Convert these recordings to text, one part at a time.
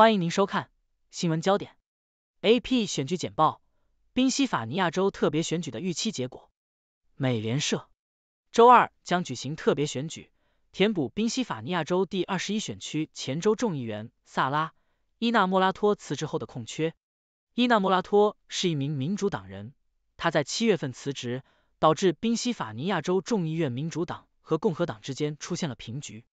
欢迎您收看新闻焦点。AP 选举简报：宾夕法尼亚州特别选举的预期结果。美联社周二将举行特别选举，填补宾夕法尼亚州第二十一选区前州众议员萨拉·伊纳莫拉托辞职后的空缺。伊纳莫拉托是一名民主党人，他在七月份辞职，导致宾夕法尼亚州众议院民主党和共和党之间出现了平局。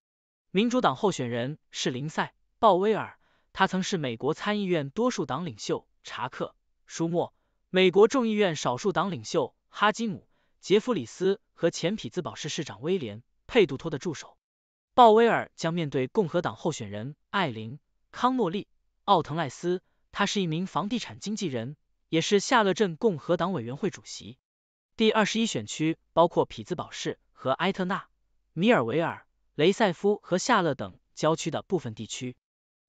民主党候选人是林赛·鲍威尔。他曾是美国参议院多数党领袖查克·舒默、美国众议院少数党领袖哈基姆·杰弗里斯和前匹兹堡市市长威廉·佩杜托的助手。鲍威尔将面对共和党候选人艾琳·康诺利·奥滕赖斯。他是一名房地产经纪人，也是夏勒镇共和党委员会主席。第二十一选区包括匹兹堡市和埃特纳、米尔维尔、雷塞夫和夏勒等郊区的部分地区。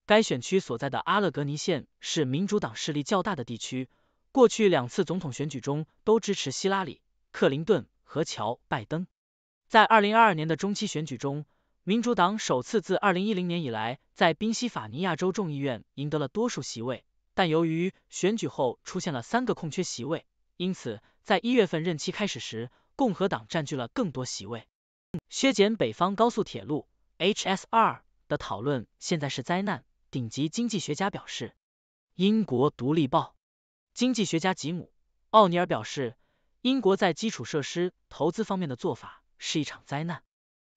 该选区所在的阿勒格尼县是民主党势力较大的地区，过去两次总统选举中都支持希拉里、克林顿和乔·拜登。在二零二二年的中期选举中，民主党首次自二零一零年以来在宾夕法尼亚州众议院赢得了多数席位，但由于选举后出现了三个空缺席位，因此在一月份任期开始时，共和党占据了更多席位。削减北方高速铁路 （HSR） 的讨论现在是灾难。顶级经济学家表示，英国独立报经济学家吉姆·奥尼尔表示，英国在基础设施投资方面的做法是一场灾难。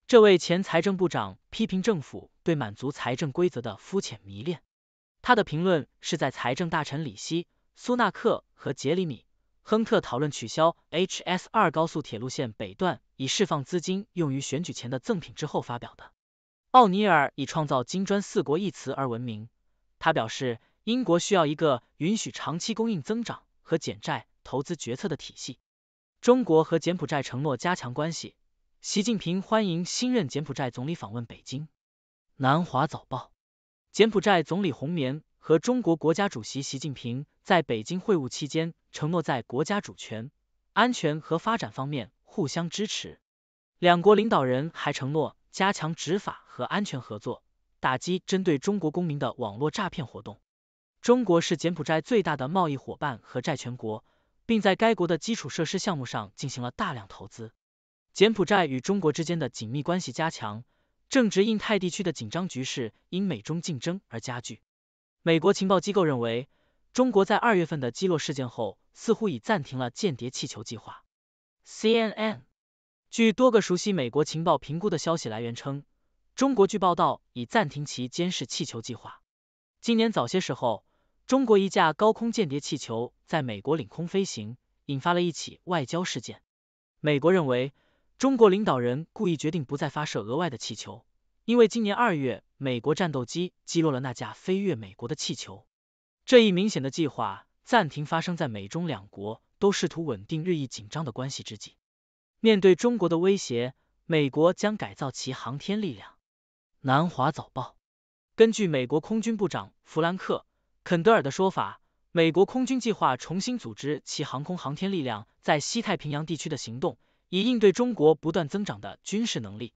这位前财政部长批评政府对满足财政规则的肤浅迷恋。他的评论是在财政大臣里希·苏纳克和杰里米·亨特讨论取消 HS 二高速铁路线北段以释放资金用于选举前的赠品之后发表的。奥尼尔以创造“金砖四国”一词而闻名。他表示，英国需要一个允许长期供应增长和减债投资决策的体系。中国和柬埔寨承诺加强关系。习近平欢迎新任柬埔寨总理访问北京。南华早报：柬埔寨总理洪绵和中国国家主席习近平在北京会晤期间，承诺在国家主权、安全和发展方面互相支持。两国领导人还承诺。加强执法和安全合作，打击针对中国公民的网络诈骗活动。中国是柬埔寨最大的贸易伙伴和债权国，并在该国的基础设施项目上进行了大量投资。柬埔寨与中国之间的紧密关系加强，正值印太地区的紧张局势因美中竞争而加剧。美国情报机构认为，中国在二月份的击落事件后，似乎已暂停了间谍气球计划。CNN。据多个熟悉美国情报评估的消息来源称，中国据报道已暂停其监视气球计划。今年早些时候，中国一架高空间谍气球在美国领空飞行，引发了一起外交事件。美国认为，中国领导人故意决定不再发射额外的气球，因为今年二月美国战斗机击落了那架飞越美国的气球。这一明显的计划暂停发生在美中两国都试图稳定日益紧张的关系之际。面对中国的威胁，美国将改造其航天力量。南华早报根据美国空军部长弗兰克·肯德尔的说法，美国空军计划重新组织其航空航天力量在西太平洋地区的行动，以应对中国不断增长的军事能力。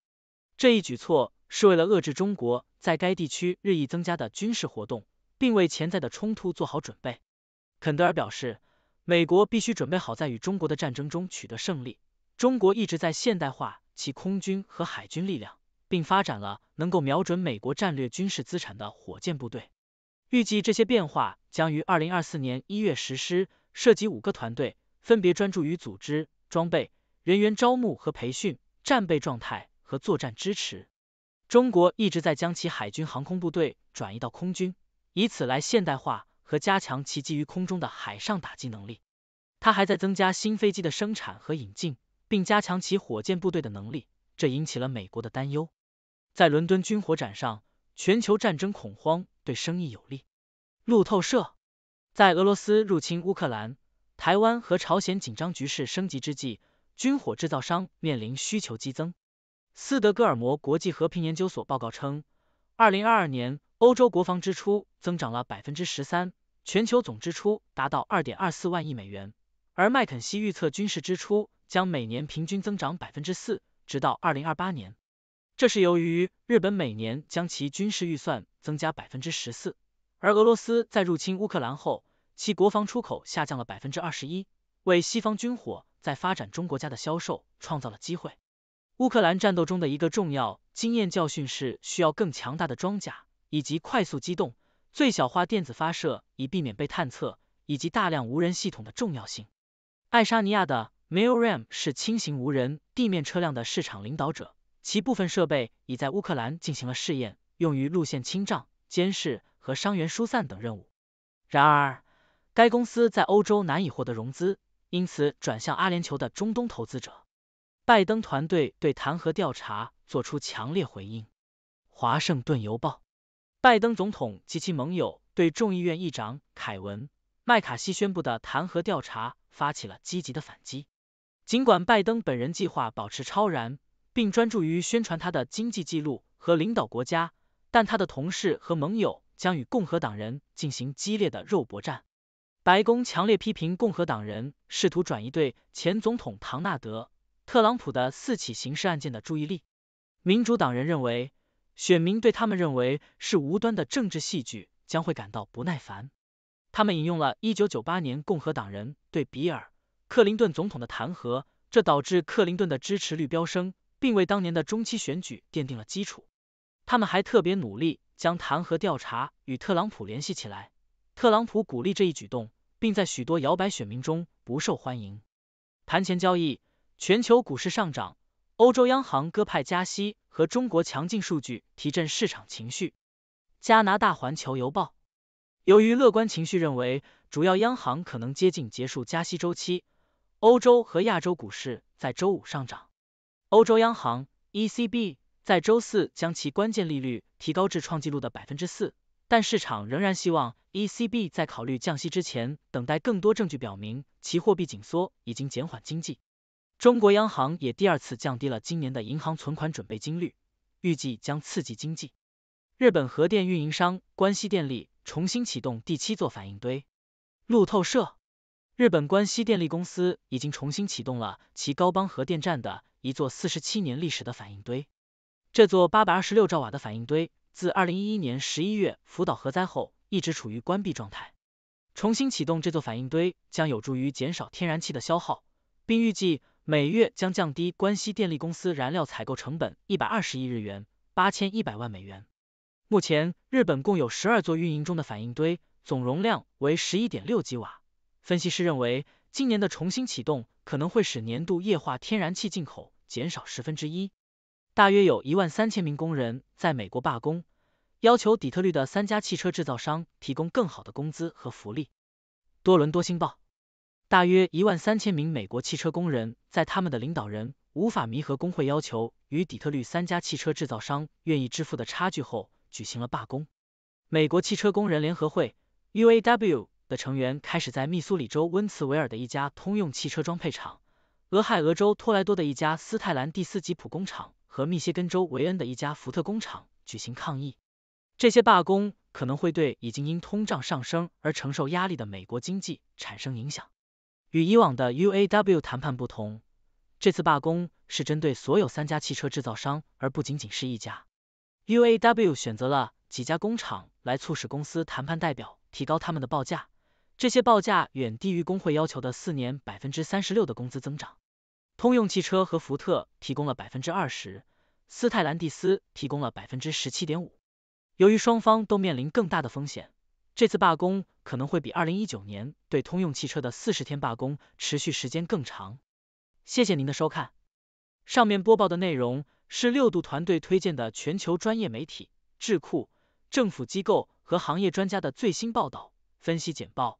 这一举措是为了遏制中国在该地区日益增加的军事活动，并为潜在的冲突做好准备。肯德尔表示，美国必须准备好在与中国的战争中取得胜利。中国一直在现代化其空军和海军力量，并发展了能够瞄准美国战略军事资产的火箭部队。预计这些变化将于二零二四年一月实施，涉及五个团队，分别专注于组织、装备、人员招募和培训、战备状态和作战支持。中国一直在将其海军航空部队转移到空军，以此来现代化和加强其基于空中的海上打击能力。它还在增加新飞机的生产和引进。并加强其火箭部队的能力，这引起了美国的担忧。在伦敦军火展上，全球战争恐慌对生意有利。路透社在俄罗斯入侵乌克兰、台湾和朝鲜紧张局势升级之际，军火制造商面临需求激增。斯德哥尔摩国际和平研究所报告称，二零二二年欧洲国防支出增长了百分之十三，全球总支出达到二点二四万亿美元，而麦肯锡预测军事支出。将每年平均增长百分之四，直到二零二八年。这是由于日本每年将其军事预算增加百分之十四，而俄罗斯在入侵乌克兰后，其国防出口下降了百分之二十一，为西方军火在发展中国家的销售创造了机会。乌克兰战斗中的一个重要经验教训是需要更强大的装甲以及快速机动、最小化电子发射以避免被探测，以及大量无人系统的重要性。爱沙尼亚的。m i l r a m 是轻型无人地面车辆的市场领导者，其部分设备已在乌克兰进行了试验，用于路线清障、监视和伤员疏散等任务。然而，该公司在欧洲难以获得融资，因此转向阿联酋的中东投资者。拜登团队对弹劾调查作出强烈回应。华盛顿邮报：拜登总统及其盟友对众议院议长凯文·麦卡锡宣布的弹劾调查发起了积极的反击。尽管拜登本人计划保持超然，并专注于宣传他的经济记录和领导国家，但他的同事和盟友将与共和党人进行激烈的肉搏战。白宫强烈批评共和党人试图转移对前总统唐纳德·特朗普的四起刑事案件的注意力。民主党人认为，选民对他们认为是无端的政治戏剧将会感到不耐烦。他们引用了一九九八年共和党人对比尔。克林顿总统的弹劾，这导致克林顿的支持率飙升，并为当年的中期选举奠定了基础。他们还特别努力将弹劾调查与特朗普联系起来。特朗普鼓励这一举动，并在许多摇摆选民中不受欢迎。盘前交易，全球股市上涨，欧洲央行鸽派加息和中国强劲数据提振市场情绪。加拿大环球邮报，由于乐观情绪，认为主要央行可能接近结束加息周期。欧洲和亚洲股市在周五上涨。欧洲央行 ECB 在周四将其关键利率提高至创纪录的百分之四，但市场仍然希望 ECB 在考虑降息之前等待更多证据表明其货币紧缩已经减缓经济。中国央行也第二次降低了今年的银行存款准备金率，预计将刺激经济。日本核电运营商关西电力重新启动第七座反应堆。路透社。日本关西电力公司已经重新启动了其高邦核电站的一座四十七年历史的反应堆。这座八百二十六兆瓦的反应堆自二零一一年十一月福岛核灾后一直处于关闭状态。重新启动这座反应堆将有助于减少天然气的消耗，并预计每月将降低关西电力公司燃料采购成本一百二十亿日元（八千一百万美元）。目前，日本共有十二座运营中的反应堆，总容量为十一点六吉瓦。分析师认为，今年的重新启动可能会使年度液化天然气进口减少十分之一。大约有一万三千名工人在美国罢工，要求底特律的三家汽车制造商提供更好的工资和福利。多伦多星报：大约一万三千名美国汽车工人在他们的领导人无法弥合工会要求与底特律三家汽车制造商愿意支付的差距后，举行了罢工。美国汽车工人联合会 （UAW）。的成员开始在密苏里州温茨维尔的一家通用汽车装配厂、俄亥俄州托莱多的一家斯泰兰蒂斯吉普工厂和密歇根州维恩的一家福特工厂举行抗议。这些罢工可能会对已经因通胀上升而承受压力的美国经济产生影响。与以往的 UAW 谈判不同，这次罢工是针对所有三家汽车制造商，而不仅仅是一家。UAW 选择了几家工厂来促使公司谈判代表提高他们的报价。这些报价远低于工会要求的四年百分之三十六的工资增长。通用汽车和福特提供了百分之二十，斯泰兰蒂斯提供了百分之十七点五。由于双方都面临更大的风险，这次罢工可能会比二零一九年对通用汽车的四十天罢工持续时间更长。谢谢您的收看。上面播报的内容是六度团队推荐的全球专业媒体、智库、政府机构和行业专家的最新报道、分析简报。